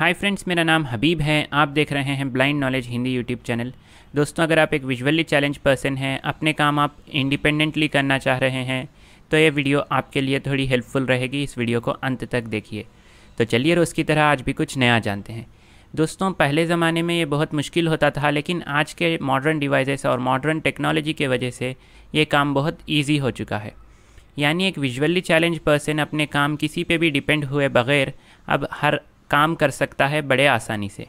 hi friends मेरा नाम हबीब है आप देख रहे हैं blind knowledge Hindi YouTube channel दोस्तों अगर आप एक विजुअली चैलेंज पर्सन हैं अपने काम आप इंडिपेंडेंटली करना चाह रहे हैं तो ये वीडियो आपके लिए थोड़ी हेल्पफुल रहेगी इस वीडियो को अंत तक देखिए तो चलिए रोज़ की तरह आज भी कुछ नया जानते हैं दोस्तों पहले ज़माने में ये बहुत मुश्किल होता था लेकिन आज के मॉडर्न डिवाइसेस और मॉडर्न टेक्नोलॉजी के वजह से ये काम बहुत ईजी हो चुका है यानी एक विजुअली चैलेंज पर्सन अपने काम किसी पे भी डिपेंड हुए बगैर अब हर काम कर सकता है बड़े आसानी से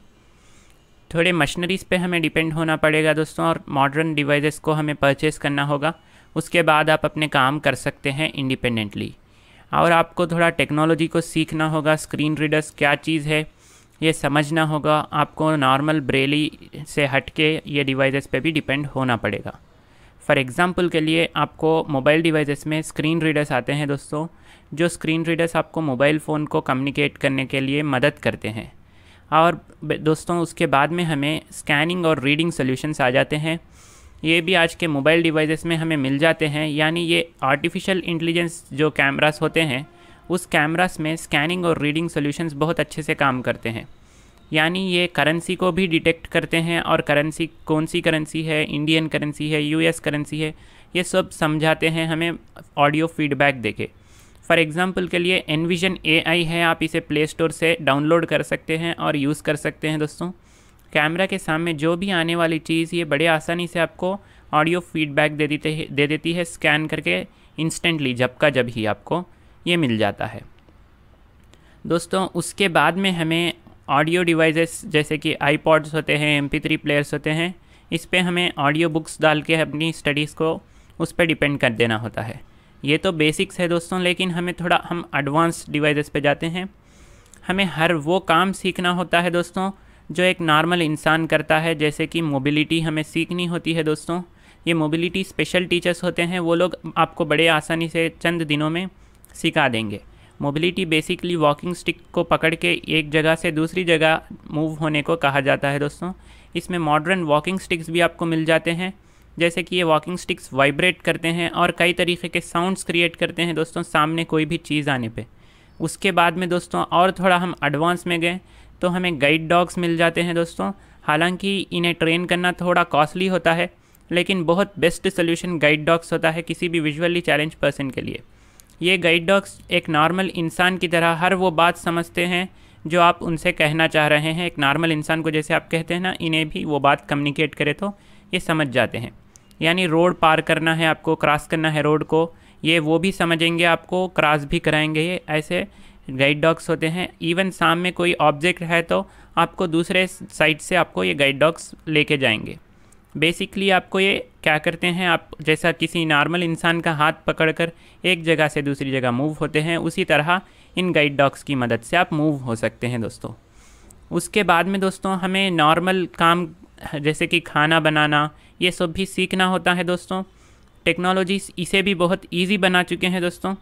थोड़े मशीनरीज़ पे हमें डिपेंड होना पड़ेगा दोस्तों और मॉडर्न डिवाइसेस को हमें परचेस करना होगा उसके बाद आप अपने काम कर सकते हैं इंडिपेंडेंटली और आपको थोड़ा टेक्नोलॉजी को सीखना होगा स्क्रीन रीडर्स क्या चीज़ है ये समझना होगा आपको नॉर्मल ब्रेली से हट के ये डिवाइसेस पे भी डिपेंड होना पड़ेगा फॉर एग्ज़ाम्पल के लिए आपको मोबाइल डिवाइसेस में स्क्रीन रीडर्स आते हैं दोस्तों जो स्क्रीन रीडर्स आपको मोबाइल फ़ोन को कम्युनिकेट करने के लिए मदद करते हैं और दोस्तों उसके बाद में हमें स्कैनिंग और रीडिंग सोल्यूशंस आ जाते हैं ये भी आज के मोबाइल डिवाइसेस में हमें मिल जाते हैं यानी ये आर्टिफिशियल इंटेलिजेंस जो कैमरास होते हैं उस कैमरास में स्कैनिंग और रीडिंग सॉल्यूशंस बहुत अच्छे से काम करते हैं यानी ये करेंसी को भी डिटेक्ट करते हैं और करेंसी कौन सी करेंसी है इंडियन करेंसी है यूएस करेंसी है ये सब समझाते हैं हमें ऑडियो फीडबैक देके फॉर एग्जाम्पल के लिए एनविजन आई है आप इसे प्ले स्टोर से डाउनलोड कर सकते हैं और यूज़ कर सकते हैं दोस्तों कैमरा के सामने जो भी आने वाली चीज़ ये बड़े आसानी से आपको ऑडियो फीडबैक दे देते है दे देती है स्कैन करके इंस्टेंटली जब का जब ही आपको ये मिल जाता है दोस्तों उसके बाद में हमें ऑडियो डिवाइसेस जैसे कि आईपॉड्स होते हैं एम प्लेयर्स होते हैं इस पर हमें ऑडियो बुक्स डाल के अपनी स्टडीज़ को उस पर डिपेंड कर देना होता है ये तो बेसिक्स है दोस्तों लेकिन हमें थोड़ा हम एडवांस डिवाइसेस पे जाते हैं हमें हर वो काम सीखना होता है दोस्तों जो एक नॉर्मल इंसान करता है जैसे कि मोबिलिटी हमें सीखनी होती है दोस्तों ये मोबिलिटी स्पेशल टीचर्स होते हैं वो लोग आपको बड़े आसानी से चंद दिनों में सिखा देंगे मोबिलिटी बेसिकली वॉकिंग स्टिक को पकड़ के एक जगह से दूसरी जगह मूव होने को कहा जाता है दोस्तों इसमें मॉडर्न वॉकिंग स्टिक्स भी आपको मिल जाते हैं जैसे कि ये वॉकिंग स्टिक्स वाइब्रेट करते हैं और कई तरीके के साउंड्स क्रिएट करते हैं दोस्तों सामने कोई भी चीज़ आने पे उसके बाद में दोस्तों और थोड़ा हम एडवांस में गए तो हमें गाइड डॉग्स मिल जाते हैं दोस्तों हालांकि इन्हें ट्रेन करना थोड़ा कॉस्टली होता है लेकिन बहुत बेस्ट सोल्यूशन गाइड डॉग्स होता है किसी भी विजुअली चैलेंज पर्सन के लिए ये गाइड डॉग्स एक नॉर्मल इंसान की तरह हर वो बात समझते हैं जो आप उनसे कहना चाह रहे हैं एक नॉर्मल इंसान को जैसे आप कहते हैं ना इन्हें भी वो बात कम्युनिकेट करे तो ये समझ जाते हैं यानी रोड पार करना है आपको क्रॉस करना है रोड को ये वो भी समझेंगे आपको क्रॉस भी कराएंगे ये ऐसे गाइड डॉग्स होते हैं इवन शाम में कोई ऑब्जेक्ट है तो आपको दूसरे साइड से आपको ये गाइड डॉग्स लेके जाएंगे बेसिकली आपको ये क्या करते हैं आप जैसा किसी नॉर्मल इंसान का हाथ पकड़कर एक जगह से दूसरी जगह मूव होते हैं उसी तरह इन गाइड डॉग्स की मदद से आप मूव हो सकते हैं दोस्तों उसके बाद में दोस्तों हमें नॉर्मल काम जैसे कि खाना बनाना ये सब भी सीखना होता है दोस्तों टेक्नोलॉजी इसे भी बहुत इजी बना चुके हैं दोस्तों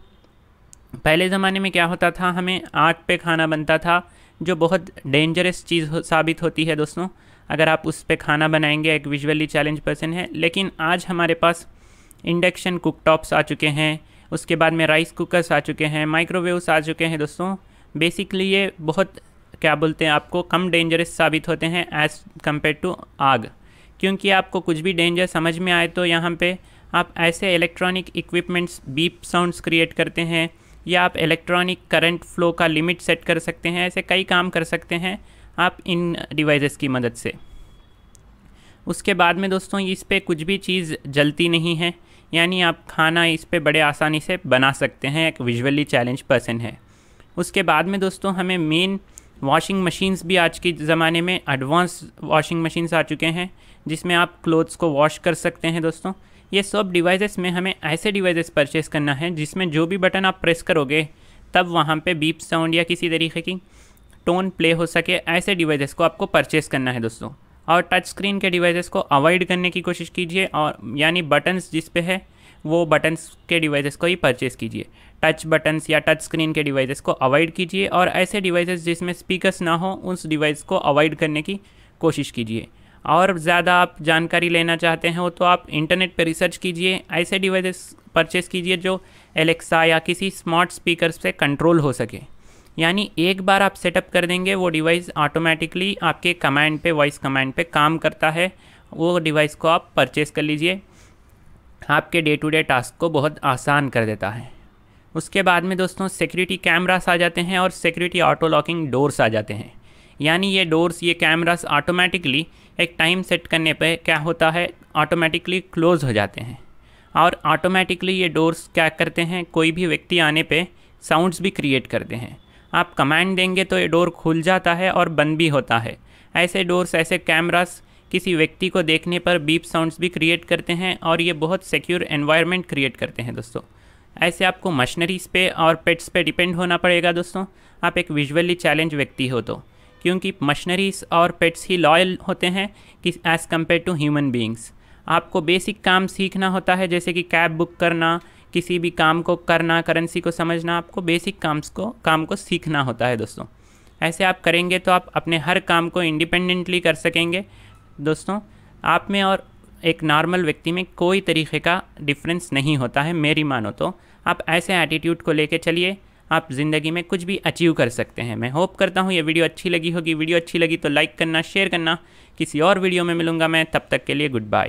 पहले ज़माने में क्या होता था हमें आग पे खाना बनता था जो बहुत डेंजरस चीज़ हो, साबित होती है दोस्तों अगर आप उस पर खाना बनाएंगे एक विजुअली चैलेंज पर्सन है लेकिन आज हमारे पास इंडक्शन कुकटॉप्स आ चुके हैं उसके बाद में राइस कुकर्स आ चुके हैं माइक्रोवेव्स आ चुके हैं दोस्तों बेसिकली ये बहुत क्या बोलते हैं आपको कम डेंजरस साबित होते हैं एज़ कम्पेयर टू आग क्योंकि आपको कुछ भी डेंजर समझ में आए तो यहाँ पे आप ऐसे electronic equipments beep sounds create करते हैं या आप इलेक्ट्रॉनिक करंट फ्लो का लिमिट सेट कर सकते हैं ऐसे कई काम कर सकते हैं आप इन डिवाइसेस की मदद से उसके बाद में दोस्तों इस पर कुछ भी चीज़ जलती नहीं है यानी आप खाना इस पर बड़े आसानी से बना सकते हैं एक विजुअली चैलेंज पर्सन है उसके बाद में दोस्तों हमें मेन वॉशिंग मशीन्स भी आज के ज़माने में एडवांस वॉशिंग मशीन्स आ चुके हैं जिसमें आप क्लोथ्स को वॉश कर सकते हैं दोस्तों ये सब डिवाइसेस में हमें ऐसे डिवाइसेस परचेस करना है जिसमें जो भी बटन आप प्रेस करोगे तब वहाँ पे बीप साउंड या किसी तरीके की टोन प्ले हो सके ऐसे डिवाइसेस को आपको परचेस करना है दोस्तों और टच स्क्रीन के डिवाइसेस को अवॉइड करने की कोशिश कीजिए और यानी बटन्स जिस पे है वो बटन्स के डिवाइसेस को ही परचेस कीजिए टच बटन्स या टच स्क्रीन के डिवाइसेस को अवॉइड कीजिए और ऐसे डिवाइसेस जिसमें स्पीकर्स ना हो उस डिवाइस को अवॉइड करने की कोशिश कीजिए और ज़्यादा आप जानकारी लेना चाहते हैं तो आप इंटरनेट पर रिसर्च कीजिए ऐसे डिवाइसेस परचेस कीजिए जो एलेक्सा या किसी स्मार्ट स्पीकर से कंट्रोल हो सके यानी एक बार आप सेटअप कर देंगे वो डिवाइस ऑटोमेटिकली आपके कमांड पे वॉइस कमांड पे काम करता है वो डिवाइस को आप परचेस कर लीजिए आपके डे टू डे टास्क को बहुत आसान कर देता है उसके बाद में दोस्तों सिक्योरिटी कैमरास आ जाते हैं और सिक्योरिटी ऑटो लॉकिंग डोर्स आ जाते हैं यानी ये डोर्स ये कैमरास ऑटोमेटिकली एक टाइम सेट करने पे क्या होता है ऑटोमेटिकली क्लोज़ हो जाते हैं और ऑटोमेटिकली ये डोर्स क्या करते हैं कोई भी व्यक्ति आने पे साउंड्स भी क्रिएट करते हैं आप कमांड देंगे तो ये डोर खुल जाता है और बंद भी होता है ऐसे डोर्स ऐसे कैमरास किसी व्यक्ति को देखने पर बीप साउंड्स भी क्रिएट करते हैं और ये बहुत सिक्योर एनवायरनमेंट क्रिएट करते हैं दोस्तों ऐसे आपको मशीनरीज पे और पेट्स पे डिपेंड होना पड़ेगा दोस्तों आप एक विजुअली चैलेंज व्यक्ति हो तो क्योंकि मशीनरीज और पेट्स ही लॉयल होते हैं कि as compared to human beings आपको बेसिक काम सीखना होता है जैसे कि कैब बुक करना किसी भी काम को करना करेंसी को समझना आपको बेसिक काम्स को काम को सीखना होता है दोस्तों ऐसे आप करेंगे तो आप अपने हर काम को इंडिपेंडेंटली कर सकेंगे दोस्तों आप में और एक नॉर्मल व्यक्ति में कोई तरीके का डिफरेंस नहीं होता है मेरी मानो तो आप ऐसे एटीट्यूड को लेके चलिए आप ज़िंदगी में कुछ भी अचीव कर सकते हैं मैं होप करता हूँ ये वीडियो अच्छी लगी होगी वीडियो अच्छी लगी तो लाइक करना शेयर करना किसी और वीडियो में मिलूँगा मैं तब तक के लिए गुड बाय